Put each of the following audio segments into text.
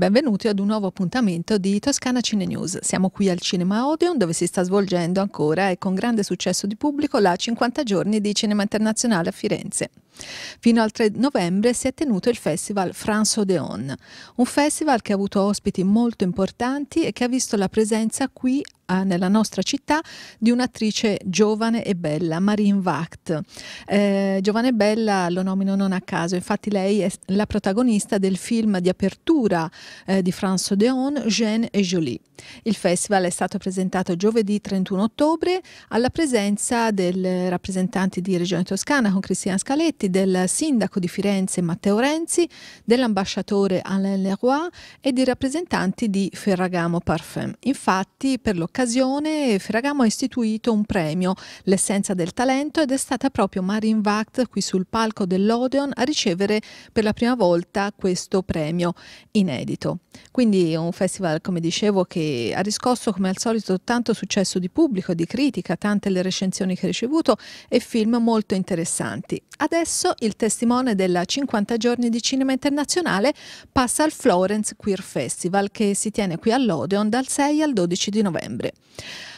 benvenuti ad un nuovo appuntamento di Toscana Cine News. Siamo qui al Cinema Odeon dove si sta svolgendo ancora e con grande successo di pubblico la 50 giorni di cinema internazionale a Firenze. Fino al 3 novembre si è tenuto il festival France Odeon, un festival che ha avuto ospiti molto importanti e che ha visto la presenza qui nella nostra città di un'attrice giovane e bella, Marine Wacht. Eh, giovane e bella lo nomino non a caso, infatti lei è la protagonista del film di apertura eh, di France Odeon, Jeanne et Jolie. Il festival è stato presentato giovedì 31 ottobre alla presenza del eh, rappresentante di Regione Toscana con Cristian Scaletti scritti del sindaco di Firenze Matteo Renzi, dell'ambasciatore Alain Leroy e di rappresentanti di Ferragamo Parfum. Infatti, per l'occasione, Ferragamo ha istituito un premio, l'essenza del talento, ed è stata proprio Marin Vact qui sul palco dell'Odeon a ricevere per la prima volta questo premio inedito. Quindi è un festival, come dicevo, che ha riscosso come al solito tanto successo di pubblico, di critica, tante le recensioni che ha ricevuto e film molto interessanti. Adesso Adesso il testimone della 50 giorni di cinema internazionale passa al Florence Queer Festival che si tiene qui all'Odeon dal 6 al 12 di novembre.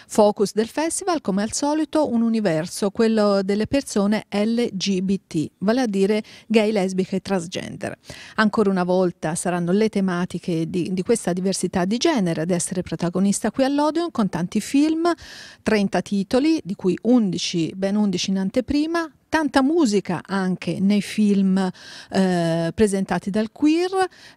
Focus del festival, come al solito, un universo, quello delle persone LGBT, vale a dire gay, lesbiche e transgender. Ancora una volta saranno le tematiche di, di questa diversità di genere ad essere protagonista qui all'Odeon con tanti film, 30 titoli, di cui 11, ben 11 in anteprima, tanta musica anche nei film eh, presentati dal Queer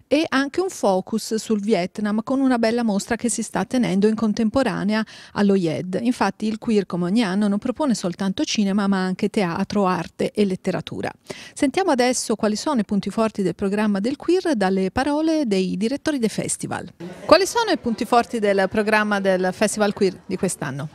e anche un focus sul Vietnam con una bella mostra che si sta tenendo in contemporanea allo IED. Infatti il Queer come ogni anno non propone soltanto cinema ma anche teatro, arte e letteratura. Sentiamo adesso quali sono i punti forti del programma del Queer dalle parole dei direttori dei festival. Quali sono i punti forti del programma del Festival Queer di quest'anno?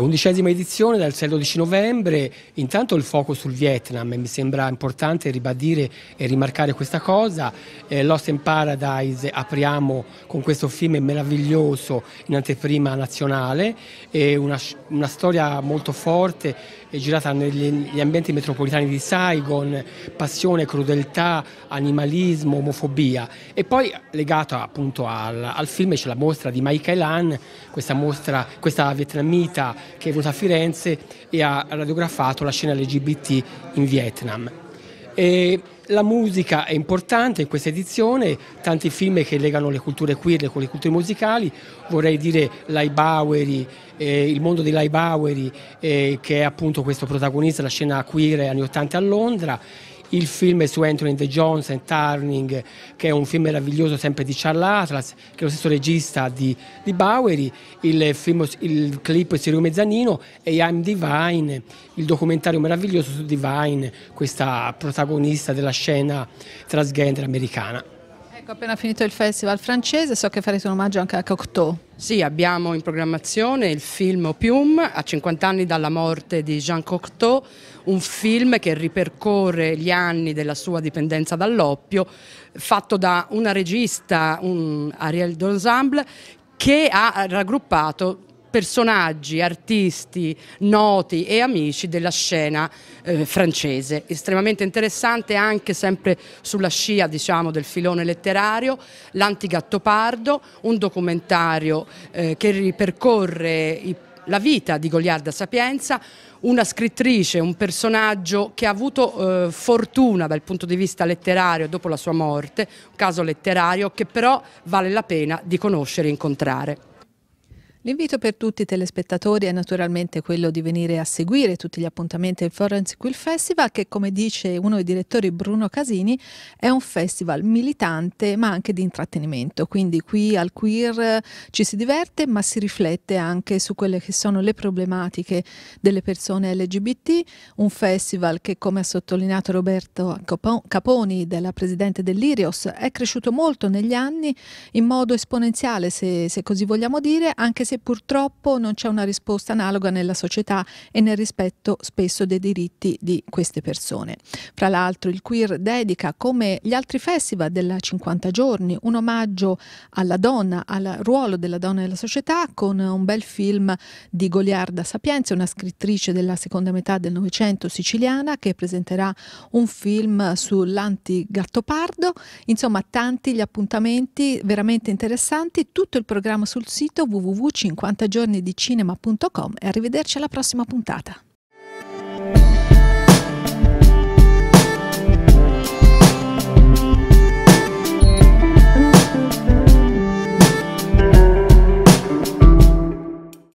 undicesima edizione dal 6 al 12 novembre, intanto il focus sul Vietnam mi sembra importante ribadire e rimarcare questa cosa. Eh, Lost in Paradise apriamo con questo film meraviglioso in anteprima nazionale, è una, una, storia molto forte eh, girata negli, negli ambienti metropolitani di Saigon, passione, crudeltà, animalismo, omofobia e poi legato appunto al, al film c'è la mostra di Michael Han, questa mostra, questa vietnamita che è venuta a Firenze e ha radiografato la scena LGBT in Vietnam. E la musica è importante in questa edizione, tanti film che legano le culture queer con le culture musicali, vorrei dire Lai eh, il mondo di Lai Bowery, eh, che è appunto questo protagonista della scena queer anni 80 a Londra il film su Anthony the Jones and Turning, che è un film meraviglioso sempre di Charles Atlas, che è lo stesso regista di, di Bowery, il, film, il clip Sirio Mezzanino e I'm Divine, il documentario meraviglioso su Divine, questa protagonista della scena transgender americana. Ecco, appena finito il festival francese, so che farete un omaggio anche a Cocteau. Sì, abbiamo in programmazione il film Opium, a 50 anni dalla morte di Jean Cocteau, un film che ripercorre gli anni della sua dipendenza dall'oppio, fatto da una regista, un Ariel D'Ensemble, che ha raggruppato personaggi, artisti noti e amici della scena eh, francese. Estremamente interessante anche sempre sulla scia diciamo, del filone letterario, L'antigattopardo, un documentario eh, che ripercorre i la vita di Goliarda Sapienza, una scrittrice, un personaggio che ha avuto eh, fortuna dal punto di vista letterario dopo la sua morte, un caso letterario che però vale la pena di conoscere e incontrare. L'invito per tutti i telespettatori è naturalmente quello di venire a seguire tutti gli appuntamenti del Florence Quill Festival che come dice uno dei direttori Bruno Casini è un festival militante ma anche di intrattenimento, quindi qui al queer eh, ci si diverte ma si riflette anche su quelle che sono le problematiche delle persone LGBT, un festival che come ha sottolineato Roberto Caponi della Presidente dell'Irios è cresciuto molto negli anni in modo esponenziale se, se così vogliamo dire, anche se se purtroppo non c'è una risposta analoga nella società e nel rispetto spesso dei diritti di queste persone. Fra l'altro il queer dedica, come gli altri festival della 50 giorni, un omaggio alla donna, al ruolo della donna nella società con un bel film di Goliarda Sapienza, una scrittrice della seconda metà del Novecento siciliana che presenterà un film sull'anti-gattopardo. Insomma, tanti gli appuntamenti veramente interessanti, tutto il programma sul sito www.50 50giornidicinema.com e arrivederci alla prossima puntata.